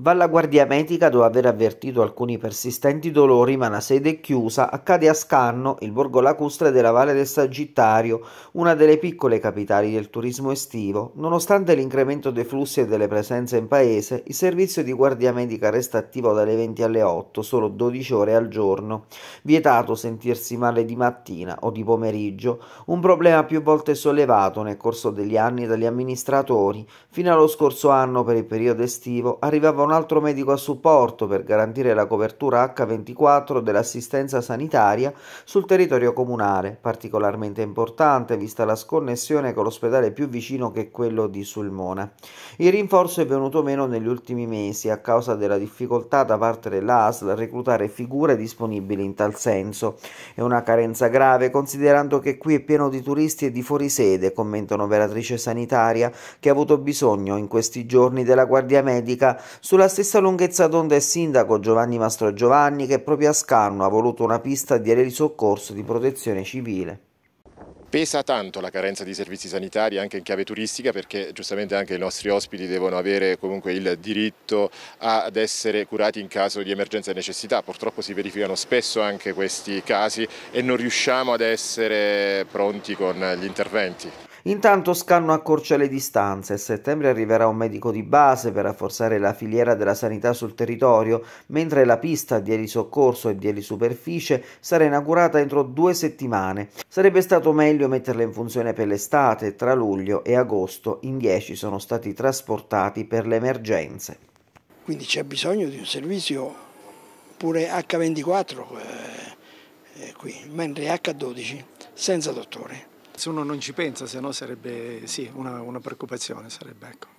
Va guardia medica dopo aver avvertito alcuni persistenti dolori, ma la sede è chiusa, accade a Scanno, il borgo lacustre della Valle del Sagittario, una delle piccole capitali del turismo estivo. Nonostante l'incremento dei flussi e delle presenze in paese, il servizio di guardia medica resta attivo dalle 20 alle 8, solo 12 ore al giorno. Vietato sentirsi male di mattina o di pomeriggio, un problema più volte sollevato nel corso degli anni dagli amministratori. Fino allo scorso anno, per il periodo estivo, arrivavano un altro medico a supporto per garantire la copertura H24 dell'assistenza sanitaria sul territorio comunale, particolarmente importante vista la sconnessione con l'ospedale più vicino che è quello di Sulmona. Il rinforzo è venuto meno negli ultimi mesi a causa della difficoltà da parte dell'ASL a reclutare figure disponibili in tal senso. È una carenza grave considerando che qui è pieno di turisti e di fuorisede, commenta un'operatrice sanitaria che ha avuto bisogno in questi giorni della guardia medica sulla sulla stessa lunghezza d'onda è il sindaco Giovanni Mastrogiovanni che proprio a Scanno ha voluto una pista di aereo di soccorso di protezione civile. Pesa tanto la carenza di servizi sanitari anche in chiave turistica perché giustamente anche i nostri ospiti devono avere comunque il diritto ad essere curati in caso di emergenza e necessità. Purtroppo si verificano spesso anche questi casi e non riusciamo ad essere pronti con gli interventi. Intanto Scanno accorcia le distanze. A settembre arriverà un medico di base per rafforzare la filiera della sanità sul territorio, mentre la pista di elisoccorso e di elisuperficie sarà inaugurata entro due settimane. Sarebbe stato meglio metterla in funzione per l'estate, tra luglio e agosto. In 10 sono stati trasportati per le emergenze. Quindi c'è bisogno di un servizio pure H24 eh, eh, qui, mentre H12 senza dottore se uno non ci pensa, se no sarebbe sì, una, una preoccupazione. Sarebbe, ecco.